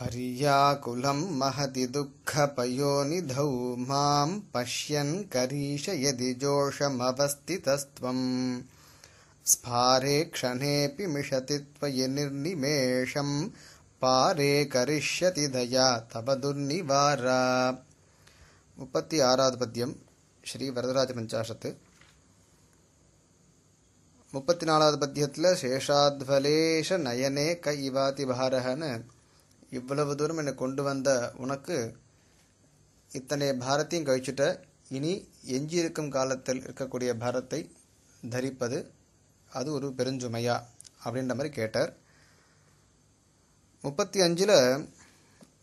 पर्याकुलं महति दुःखपयोनिधौ मां पश्यन् यदि जोषमवस्थितस्त्वम् स्फारे क्षणेऽपि मिषति त्वयि निर्निमेषम् पारे करिष्यति दया तव दुर्निवार मुपत्ति आराद् पद्यं श्रीवरदराजपञ्चाशत् முப்பத்தி நாலாவது பத்தியத்தில் சேஷாத்வலேஷ நயனே க இவாதி பாரகன்னு இவ்வளவு தூரம் என்னை கொண்டு வந்த உனக்கு இத்தனை பாரத்தையும் கழிச்சுட்ட இனி எஞ்சி இருக்கும் காலத்தில் இருக்கக்கூடிய பாரத்தை தரிப்பது அது ஒரு பெருஞ்சுமையா அப்படின்ற மாதிரி கேட்டார் முப்பத்தி அஞ்சில்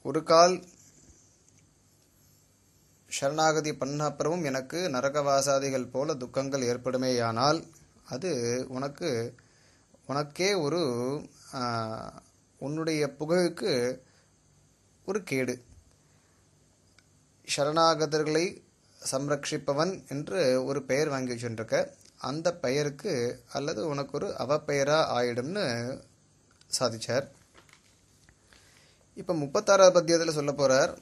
ஒரு கால் சரணாகதி பண்ண அப்புறமும் எனக்கு நரகவாசாதிகள் போல துக்கங்கள் ஏற்படுமேயானால் அது உனக்கு உனக்கே ஒரு உன்னுடைய புகழுக்கு ஒரு கேடு சரணாகதர்களை சம்ரட்சிப்பவன் என்று ஒரு பெயர் வாங்கி வச்சுருக்க அந்த பெயருக்கு அல்லது உனக்கு ஒரு அவப்பெயராக ஆயிடும்னு சாதிச்சார் இப்போ முப்பத்தாறாவது பத்தியத்தில் சொல்ல போகிறார்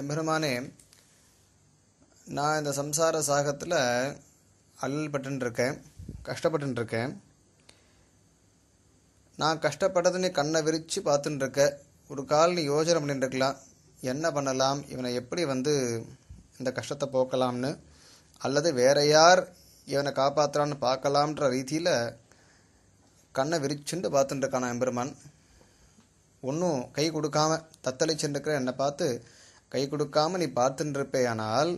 எம்பெருமானே நான் இந்த சம்சார சாகத்தில் அல்பட்டுருக்கேன் கஷ்டப்பட்டுருக்கேன் நான் கஷ்டப்பட்டது நீ கண்ணை விரித்து பார்த்துட்டுருக்க ஒரு கால் நீ யோஜனை பண்ணிட்டுருக்கலாம் என்ன பண்ணலாம் இவனை எப்படி வந்து இந்த கஷ்டத்தை போக்கலாம்னு அல்லது வேற யார் இவனை காப்பாற்றுறான்னு பார்க்கலாம்ன்ற ரீதியில் கண்ணை விரிச்சுண்டு பார்த்துட்டுருக்கான் எம்பெருமான் ஒன்றும் கை கொடுக்காம தத்தளிச்சுருக்கிற என்னை பார்த்து கை கொடுக்காம நீ பார்த்துட்டுருப்பேயானால்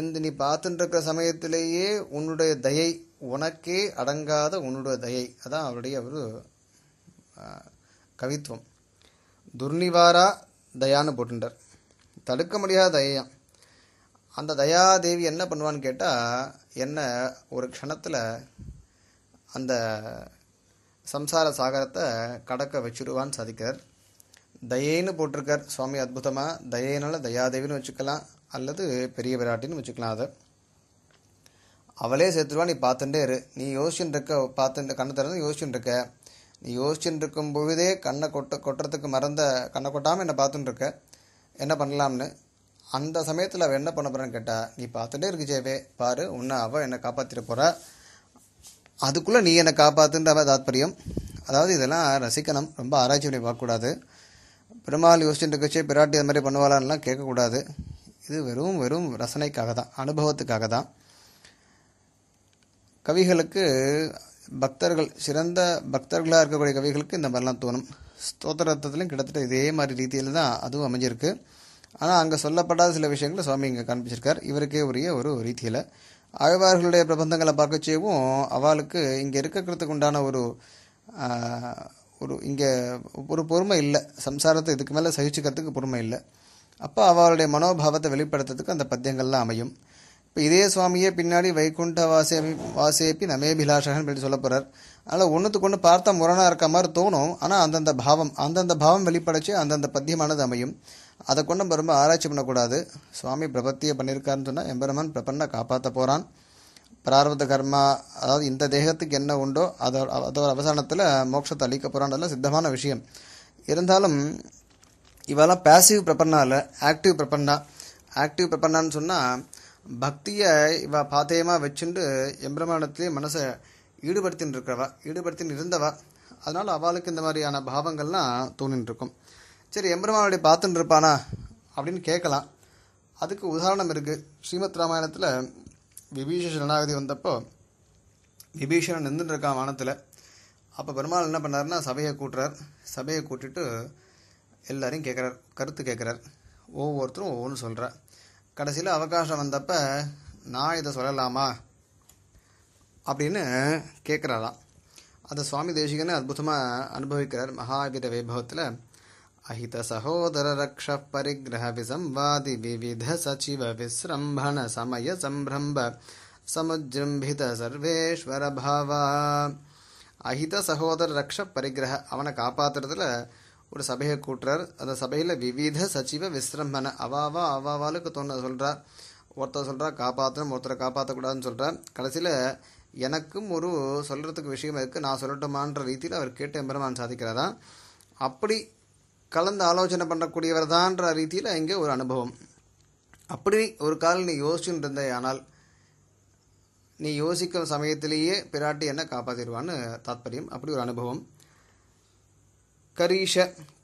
இந்த நீ பார்த்துட்டுருக்கிற சமயத்திலேயே உன்னுடைய தயை உனக்கே அடங்காத உன்னுடைய தயை அதான் அவருடைய ஒரு கவித்துவம் துர்நிவாரா தயான்னு போட்டுட்டார் தடுக்க முடியாத தயம் அந்த தயாதேவி என்ன பண்ணுவான்னு கேட்டால் என்ன ஒரு க்ஷணத்தில் அந்த சம்சார சாகரத்தை கடக்க வச்சுருவான்னு சாதிக்கிறார் தயேன்னு போட்டிருக்கார் சுவாமி அற்புதமாக தயேனால தயாதேவின்னு வச்சுக்கலாம் அல்லது பெரிய விராட்டின்னு வச்சுக்கலாம் அதை அவளே சேர்த்துருவா நீ பார்த்துட்டே இரு நீ யோசிச்சுட்டு இருக்க பார்த்து கண்ணை திறந்து யோசிச்சுட்டு இருக்க நீ யோசிச்சுட்டு இருக்கும் பொழுதே கண்ணை கொட்ட கொட்டுறதுக்கு மறந்த கண்ணை கொட்டாமல் என்னை பார்த்துட்டு இருக்க என்ன பண்ணலாம்னு அந்த சமயத்தில் அவள் என்ன பண்ண போகிறான்னு கேட்டால் நீ பார்த்துட்டே இருக்கு ஜேவே பாரு உன்னை அவள் என்னை காப்பாற்றிட்டு போகிறா அதுக்குள்ளே நீ என்னை காப்பாற்றுன்ற தாத்பரியம் அதாவது இதெல்லாம் ரசிக்கணும் ரொம்ப ஆராய்ச்சி பண்ணி பார்க்கக்கூடாது பெருமாள் யோசிச்சுட்டு இருக்கச்சே பிராட்டி அது மாதிரி பண்ணுவாளான்லாம் கேட்கக்கூடாது இது வெறும் வெறும் ரசனைக்காக தான் அனுபவத்துக்காக தான் கவிகளுக்கு பக்தர்கள் சிறந்த பக்தர்களாக இருக்கக்கூடிய கவிகளுக்கு இந்த மாதிரிலாம் தோணும் ஸ்தோத்திரத்திலையும் கிட்டத்தட்ட இதே மாதிரி ரீதியில் தான் அதுவும் அமைஞ்சிருக்கு ஆனால் அங்கே சொல்லப்படாத சில விஷயங்களை சுவாமி இங்கே காண்பிச்சிருக்கார் இவருக்கே உரிய ஒரு ரீதியில் ஆழ்வார்களுடைய பிரபந்தங்களை பார்க்கச்சேவும் அவளுக்கு இங்கே இருக்கிறதுக்கு உண்டான ஒரு ஒரு இங்கே ஒரு பொறுமை இல்லை சம்சாரத்தை இதுக்கு மேலே சகிச்சுக்கிறதுக்கு பொறுமை இல்லை அப்போ அவளுடைய மனோபாவத்தை வெளிப்படுத்துறதுக்கு அந்த பத்தியங்கள்லாம் அமையும் இப்போ இதே சுவாமியே பின்னாடி வைகுண்ட வாசே வாசேப்பி நமேபிலாஷகன் சொல்லி சொல்ல போகிறார் அதனால் ஒன்றுத்துக்கு ஒன்று பார்த்தா முரணாக இருக்க மாதிரி தோணும் ஆனால் அந்தந்த பாவம் அந்தந்த பாவம் வெளிப்படைச்சு அந்தந்த பத்தியமானது அமையும் அதை கொண்டு நம்ம ரொம்ப ஆராய்ச்சி பண்ணக்கூடாது சுவாமி பிரபத்தியை பண்ணியிருக்காருன்னு சொன்னால் எம்பெருமான் பிரபன்னை காப்பாற்ற போகிறான் பிராரத கர்மா அதாவது இந்த தேகத்துக்கு என்ன உண்டோ அதோட அதோட அவசானத்தில் மோட்சத்தை அளிக்க போகிறான்றதுல சித்தமான விஷயம் இருந்தாலும் இவெல்லாம் பேசிவ் பிரபன்னா இல்லை ஆக்டிவ் பிரபன்னா ஆக்டிவ் பிரபன்னான்னு சொன்னால் பக்தியை இவ பாத்தியமாக வச்சுட்டு எம்பிரமாணத்திலே மனசை ஈடுபடுத்தின்னு இருக்கிறவா ஈடுபடுத்தின்னு இருந்தவா அதனால் அவளுக்கு இந்த மாதிரியான பாவங்கள்லாம் தோணின்னு இருக்கும் சரி எம்பிரமானுடைய பார்த்துன்னு இருப்பானா அப்படின்னு கேட்கலாம் அதுக்கு உதாரணம் இருக்குது ஸ்ரீமத் ராமாயணத்தில் விபீஷ சரணாகதி வந்தப்போ விபீஷணன் நின்றுட்டு இருக்கான் வானத்தில் அப்போ பெருமாள் என்ன பண்ணார்னா சபையை கூட்டுறார் சபையை கூட்டிட்டு எல்லாரையும் கேட்குறார் கருத்து கேட்குறார் ஒவ்வொருத்தரும் ஒவ்வொன்றும் சொல்கிறார் கடசில अवकाश வந்தப்ப 나 இத சொல்லலாமா அப்டின் கேக்குறாளா அது சுவாமி தேசிகனே அற்புதமா அனுபவிக்கற மகாவித वैभवத்துல அಹಿತ சகோதர ரக்ஷ பரிగ్రహ விसंவாதி விவித சசிவ விஸ்ரம்பண சமய சம்ப்ரம்ப ಸಮஜ்ரம்பிதர் சர்வேஸ்வர భాவா அಹಿತ சகோதர ரக்ஷ பரிగ్రహ அவன காபாதரத்துல ஒரு சபையை கூட்டுறார் அந்த சபையில் விவித சச்சிவ விசிரம்பன அவாவா அவாவாலுக்கு தோண சொல்கிறார் ஒருத்தர் சொல்கிறா காப்பாற்றணும் ஒருத்தரை காப்பாற்றக்கூடாதுன்னு சொல்கிறார் கடைசியில் எனக்கும் ஒரு சொல்கிறதுக்கு விஷயம் இருக்குது நான் சொல்லட்டுமான்ற ரீதியில் அவர் கேட்டு எம்பெருமான் சாதிக்கிறதா அப்படி கலந்து ஆலோசனை பண்ணக்கூடியவர் தான்ற ரீதியில் இங்கே ஒரு அனுபவம் அப்படி ஒரு கால நீ யோசிச்சுட்டு இருந்தே ஆனால் நீ யோசிக்கிற சமயத்திலேயே பிராட்டி என்ன காப்பாற்றிடுவான்னு தாத்பரியம் அப்படி ஒரு அனுபவம் கரீஷ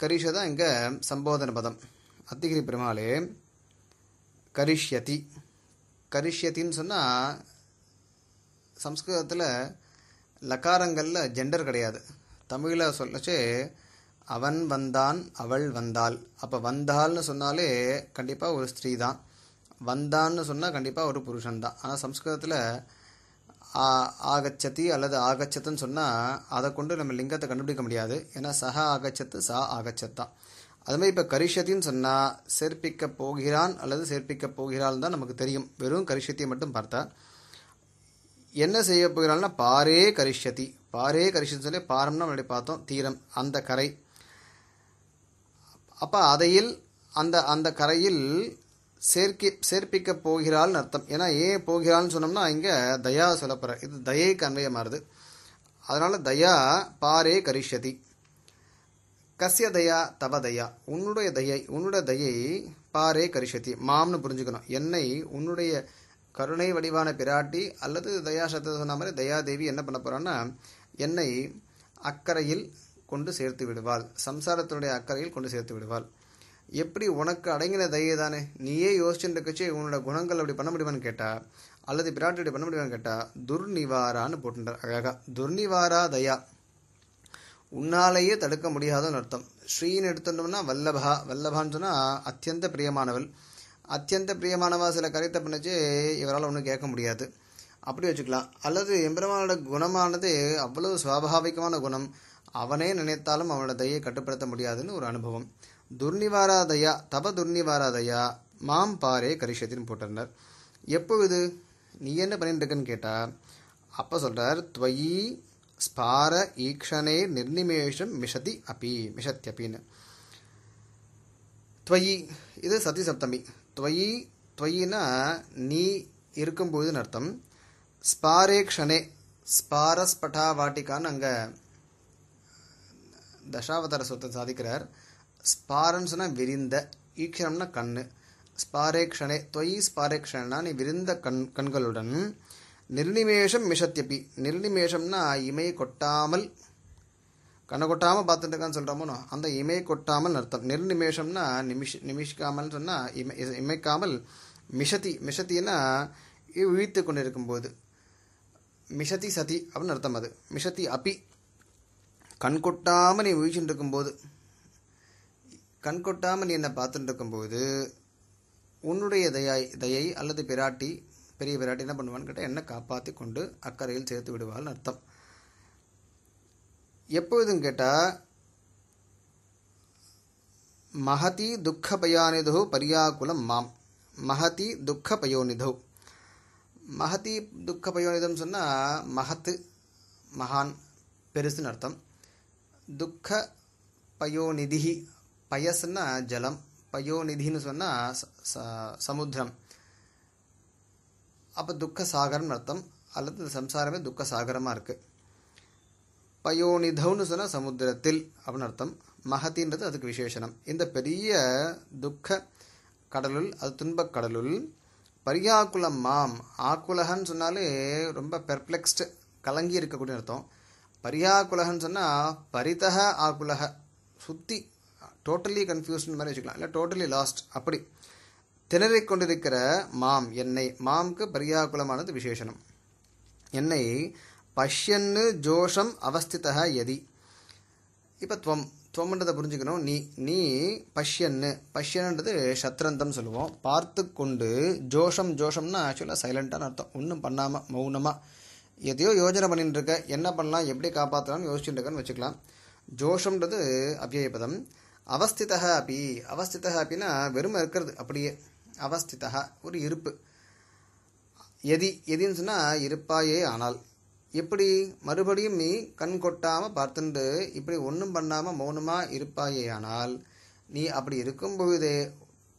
கரீஷ தான் இங்கே சம்போதன பதம் அத்திகிரி பெருமாளே கரிஷ்யதி கரிஷ்யத்தின்னு சொன்னால் சம்ஸ்கிருதத்தில் லக்காரங்களில் ஜெண்டர் கிடையாது தமிழில் சொல்லச்சு அவன் வந்தான் அவள் வந்தாள் அப்போ வந்தாள்னு சொன்னாலே கண்டிப்பாக ஒரு ஸ்திரீ தான் வந்தான்னு சொன்னால் கண்டிப்பாக ஒரு புருஷன் தான் ஆனால் சம்ஸ்கிருதத்தில் ஆகச்சதி அல்லது ஆகச்சத்துன்னு சொன்னால் அதை கொண்டு நம்ம லிங்கத்தை கண்டுபிடிக்க முடியாது ஏன்னா சக ஆகச்சத்து சா ஆகச்சத்தான் தான் மாதிரி இப்போ கரிஷத்தின்னு சொன்னால் சேர்ப்பிக்க போகிறான் அல்லது சேர்ப்பிக்க போகிறான் தான் நமக்கு தெரியும் வெறும் கரிஷத்தியை மட்டும் பார்த்தா என்ன செய்ய போகிறாள்னா பாரே கரிஷதி பாரே கரிஷத்து சொல்லி பாரம்னா முன்னாடி பார்த்தோம் தீரம் அந்த கரை அப்போ அதையில் அந்த அந்த கரையில் சேர்க்கி சேர்ப்பிக்க போகிறாள்னு அர்த்தம் ஏன்னா ஏன் போகிறாள்னு சொன்னோம்னா இங்கே தயா சொல்லப்படுற இது தயை தயைக்கு மாறுது அதனால் தயா பாரே கரிஷதி கசிய தயா தவ தயா உன்னுடைய தயை உன்னுடைய தயை பாரே கரிஷதி மாம்னு புரிஞ்சுக்கணும் என்னை உன்னுடைய கருணை வடிவான பிராட்டி அல்லது தயா சத்த சொன்ன மாதிரி தயாதேவி என்ன பண்ண போகிறான்னா என்னை அக்கறையில் கொண்டு சேர்த்து விடுவாள் சம்சாரத்தினுடைய அக்கறையில் கொண்டு சேர்த்து விடுவாள் எப்படி உனக்கு அடங்கின தயை தானே நீயே யோசிச்சுட்டு இருக்கச்சு உன்னோட குணங்கள் அப்படி பண்ண முடியுமான்னு கேட்டா அல்லது பிராட்டி அப்படி பண்ண முடியுமான்னு கேட்டா துர்நிவாரான்னு போட்டுட்டார் அழகா துர்நிவாரா தயா உன்னாலேயே தடுக்க முடியாதன்னு அர்த்தம் ஸ்ரீன்னு எடுத்துட்டோம்னா வல்லபா வல்லபான்னு சொன்னால் அத்தியந்த பிரியமானவள் அத்தியந்த பிரியமானவா சில கருத்தை பண்ணிச்சு இவரால் ஒன்றும் கேட்க முடியாது அப்படி வச்சுக்கலாம் அல்லது எம்பெருமானோட குணமானது அவ்வளவு சுவாபாவிகமான குணம் அவனே நினைத்தாலும் அவனோட தையை கட்டுப்படுத்த முடியாதுன்னு ஒரு அனுபவம் துர்நிவாராதயா தப துர்நிவாராதயா மாம் பாரே கரிஷத்தின் போட்டிருந்தார் இது நீ என்ன பண்ணிட்டு இருக்கன்னு கேட்டால் அப்போ சொல்கிறார் துவயி ஸ்பார ஈக்ஷனே நிர்நிமேஷம் மிஷதி அப்பி அப்பின்னு துவயி இது சதி சப்தமி துவயி துவயினா நீ இருக்கும்போது அர்த்தம் ஸ்பாரேக்ஷனே ஸ்பாரஸ்பட்டா வாட்டிக்கான்னு அங்கே தசாவதார சுத்தம் சாதிக்கிறார் ஸ்பாரன்னு சொன்னால் விரிந்த ஈக்கிரம்னா கண்ணு ஸ்பாரேக்ஷனே தொய் ஸ்பாரேக்ஷனா நீ விரிந்த கண் கண்களுடன் நிர்நிமேஷம் மிஷத்தியபி நிர்நிமேஷம்னா இமையை கொட்டாமல் கண்ணை கொட்டாமல் பார்த்துட்டு இருக்கான்னு சொல்கிறோமோ அந்த இமையை கொட்டாமல் அர்த்தம் நிர்நிமேஷம்னா நிமிஷ் நிமிஷிக்காமல்னு சொன்னால் இமை இமைக்காமல் மிஷதி மிஷத்தின்னா இழுத்து கொண்டு இருக்கும்போது மிஷதி சதி அப்படின்னு அர்த்தம் அது மிஷதி அப்பி கண் கொட்டாமல் நீ வீழ்ச்சின்னு இருக்கும்போது கண்கொட்டாமல் நீ என்னை பார்த்துட்டு இருக்கும்போது உன்னுடைய தயாய் தயை அல்லது பிராட்டி பெரிய பிராட்டி என்ன பண்ணுவான்னு கேட்டால் என்னை காப்பாற்றி கொண்டு அக்கறையில் சேர்த்து விடுவாள்னு அர்த்தம் எப்பொழுதும் கேட்டால் மகதி துக்க பயானிதோ பரியாக்குலம் மாம் மகதி துக்க பயோனிதோ மகதி துக்க பயோனிதம் சொன்னால் மகத்து மகான் பெருசுன்னு அர்த்தம் துக்க பயோநிதி பயசுன்னா ஜலம் பயோநிதின்னு சொன்னால் சமுத்திரம் அப்போ துக்க சாகரம்னு அர்த்தம் அல்லது சம்சாரமே துக்க சாகரமாக இருக்குது பயோனிதவுன்னு சொன்னால் சமுத்திரத்தில் அப்படின்னு அர்த்தம் மகத்தின்றது அதுக்கு விசேஷனம் இந்த பெரிய துக்க கடலுள் அது துன்பக் கடலுள் பரியாக்குலம் மாம் ஆக்குலகன்னு சொன்னாலே ரொம்ப பெர்ப்ளெக்ஸ்டு கலங்கி இருக்கக்கூடிய அர்த்தம் பரியாக்குலகன்னு சொன்னால் பரிதக ஆக்குலக சுற்றி டோட்டலி கன்ஃபியூஷன் மாதிரி வச்சுக்கலாம் இல்லை டோட்டலி லாஸ்ட் அப்படி திணறிக் கொண்டிருக்கிற மாம் என்னை மாம்க்கு பரியாகுலமானது விசேஷனம் என்னை பஷ்யன்னு ஜோஷம் அவஸ்தித்தக எதி இப்போ துவம் துவம்ன்றதை புரிஞ்சுக்கணும் நீ நீ பஷ்யன்னு பஷ்யன்ன்றது சத்ரந்தம் சொல்லுவோம் பார்த்து கொண்டு ஜோஷம் ஜோஷம்னா ஆக்சுவலாக சைலண்ட்டான அர்த்தம் ஒன்றும் பண்ணாமல் மௌனமாக எதையோ யோஜனை பண்ணிட்டுருக்க இருக்க என்ன பண்ணலாம் எப்படி காப்பாற்றலாம்னு யோசிச்சுட்டு இருக்கேன்னு வச்சுக்கலாம் ஜோஷம்ன்றது அவ்யயபதம் அவஸ்திதா அப்படி அவஸ்திதா அப்படின்னா வெறுமை இருக்கிறது அப்படியே அவஸ்திதா ஒரு இருப்பு எதி எதின்னு சொன்னால் இருப்பாயே ஆனால் எப்படி மறுபடியும் நீ கண் கொட்டாமல் பார்த்துண்டு இப்படி ஒன்றும் பண்ணாமல் மௌனமாக இருப்பாயே ஆனால் நீ அப்படி இருக்கும் பொழுதே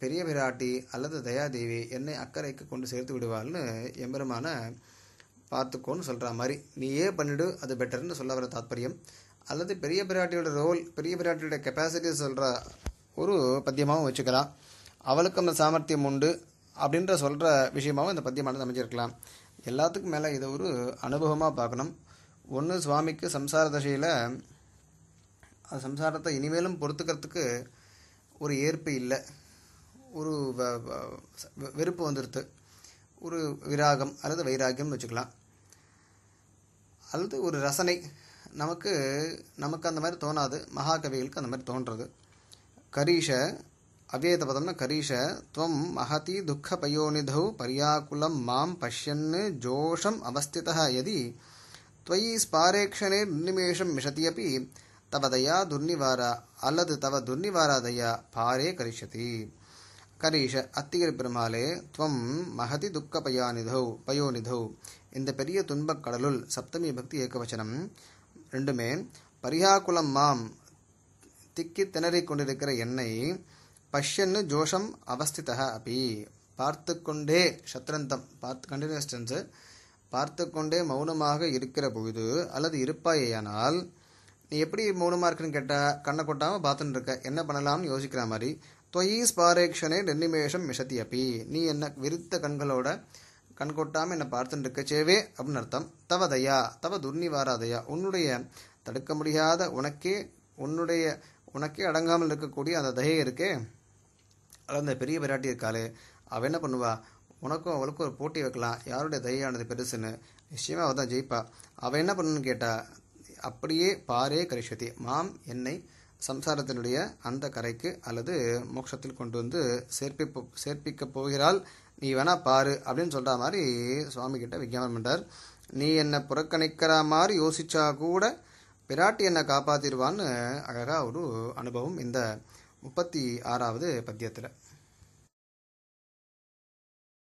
பெரிய பிராட்டி அல்லது தயாதேவி என்னை அக்கறைக்கு கொண்டு சேர்த்து விடுவாள்னு எம்பெருமான பார்த்துக்கோன்னு சொல்கிற மாதிரி நீயே பண்ணிவிடு அது பெட்டர்னு சொல்ல வர தாத்பரியம் அல்லது பெரிய பிராட்டியோட ரோல் பெரிய பிராட்டியோட கெப்பாசிட்டி சொல்கிற ஒரு பத்தியமாகவும் வச்சுக்கலாம் அவளுக்கும் அந்த சாமர்த்தியம் உண்டு அப்படின்ற சொல்கிற விஷயமாகவும் இந்த பத்தியமானது அமைஞ்சிருக்கலாம் எல்லாத்துக்கும் மேலே இதை ஒரு அனுபவமாக பார்க்கணும் ஒன்று சுவாமிக்கு சம்சார தசையில் அது சம்சாரத்தை இனிமேலும் பொறுத்துக்கிறதுக்கு ஒரு ஏற்பு இல்லை ஒரு வெறுப்பு வந்துடுது ஒரு விராகம் அல்லது வைராகியம்னு வச்சுக்கலாம் அல்லது ஒரு ரசனை நமக்கு நமக்கு அந்த மாதிரி தோணாது மகாகவிகளுக்கு அந்த மாதிரி தோன்றது கரீஷ அவ்வேத பதம்னா கரீஷ துவம் மகதி துக்க பயோனிதௌ பரியாக்குலம் மாம் பஷ்யன் ஜோஷம் அவஸ்திதா யதி त्वयि स्पारेक्षणे निर्निमेषं मिशति अपि तव दया दुर्निवारा அல்லது தவ துர்நிவாராதயா பாரே கரிஷதி கரீஷ அத்திகர் பெருமாளே துவம் மகதி துக்க பயாநிதௌ பயோநிதௌ இந்த பெரிய துன்பக் கடலுள் சப்தமி பக்தி ஏகவச்சனம் ரெண்டுமே பரியாக்குளம் மாம் திக்கி திணறிக் கொண்டிருக்கிற என்னை பஷ்யன்னு ஜோஷம் அவஸ்திதா அப்பி பார்த்து கொண்டே சத்ரந்தம் பார்த்து கண்டினியூஸ் பார்த்து கொண்டே மௌனமாக இருக்கிற பொழுது அல்லது இருப்பாயேயானால் நீ எப்படி மௌனமாக இருக்குன்னு கேட்டால் கண்ணை கொட்டாமல் பார்த்துன்னு இருக்க என்ன பண்ணலாம்னு யோசிக்கிற மாதிரி தொயீஸ் பாரேக்ஷனே ரெண்டு நிமிஷம் மிஷதி அப்பி நீ என்ன விருத்த கண்களோட கண் கொட்டாம என்னை பார்த்துட்டு இருக்கச்சேவே அப்படின்னு அர்த்தம் தவ தயா தவ துர்நிவாராதயா உன்னுடைய தடுக்க முடியாத உனக்கே உன்னுடைய உனக்கே அடங்காமல் இருக்கக்கூடிய அந்த தயை இருக்கே அந்த பெரிய பிராட்டி இருக்காளே அவள் என்ன பண்ணுவா உனக்கும் அவளுக்கும் ஒரு போட்டி வைக்கலாம் யாருடைய தயானது பெருசுன்னு நிச்சயமாக அவள் தான் ஜெயிப்பா அவள் என்ன பண்ணுன்னு கேட்டால் அப்படியே பாரே கரிஷதி மாம் என்னை சம்சாரத்தினுடைய அந்த கரைக்கு அல்லது மோட்சத்தில் கொண்டு வந்து சேர்ப்பி சேர்ப்பிக்கப் போகிறாள் நீ வேணா பாரு அப்படின்னு சொல்கிற மாதிரி சுவாமி கிட்டே விஜயானம் பண்ணிட்டார் நீ என்னை புறக்கணிக்கிற மாதிரி யோசிச்சா கூட பிராட்டி என்னை காப்பாற்றிடுவான்னு அழகாக ஒரு அனுபவம் இந்த முப்பத்தி ஆறாவது பத்தியத்தில்